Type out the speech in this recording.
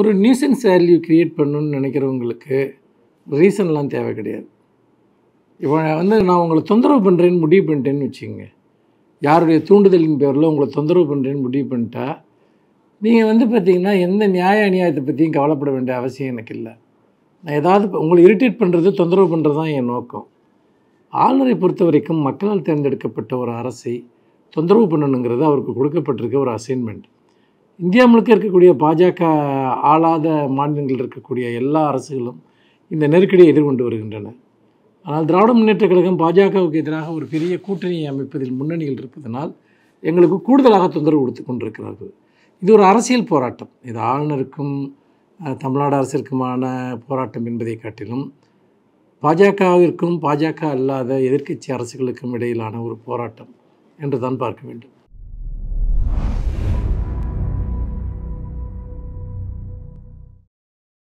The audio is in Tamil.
ஒரு நியூசன்ஸ் வேல்யூ க்ரியேட் பண்ணணுன்னு நினைக்கிறவங்களுக்கு ரீசன்லாம் தேவை கிடையாது இவன் வந்து நான் உங்களை தொந்தரவு பண்ணுறேன்னு முடிவு பண்ணிட்டேன்னு வச்சுக்கோங்க யாருடைய தூண்டுதலின் பேரில் உங்களை தொந்தரவு பண்ணுறேன்னு முடிவு பண்ணிட்டா நீங்கள் வந்து பார்த்தீங்கன்னா எந்த நியாய அநியாயத்தை பற்றியும் கவலைப்பட வேண்டிய அவசியம் எனக்கு இல்லை நான் ஏதாவது உங்களை இரிட்டேட் பண்ணுறது தொந்தரவு பண்ணுறது தான் என் நோக்கம் ஆளுநரை பொறுத்த வரைக்கும் மக்களால் தேர்ந்தெடுக்கப்பட்ட ஒரு அரசை தொந்தரவு பண்ணணுங்கிறது அவருக்கு கொடுக்கப்பட்டிருக்க ஒரு அசைன்மெண்ட் இந்தியா முழுக்க இருக்கக்கூடிய பாஜக ஆளாத மாநிலங்களில் இருக்கக்கூடிய எல்லா அரசுகளும் இந்த நெருக்கடியை எதிர்கொண்டு வருகின்றன ஆனால் திராவிட முன்னேற்ற கழகம் பாஜகவுக்கு எதிராக ஒரு பெரிய கூட்டணியை அமைப்பதில் முன்னணியில் இருப்பதனால் எங்களுக்கு கூடுதலாக தொந்தரவு கொடுத்து கொண்டிருக்கிறார்கள் இது ஒரு அரசியல் போராட்டம் இது ஆளுநருக்கும் தமிழ்நாடு அரசிற்குமான போராட்டம் என்பதை காட்டிலும் பாஜகவிற்கும் பாஜக அல்லாத எதிர்க்கட்சி அரசுகளுக்கும் இடையிலான ஒரு போராட்டம் என்று தான் பார்க்க வேண்டும்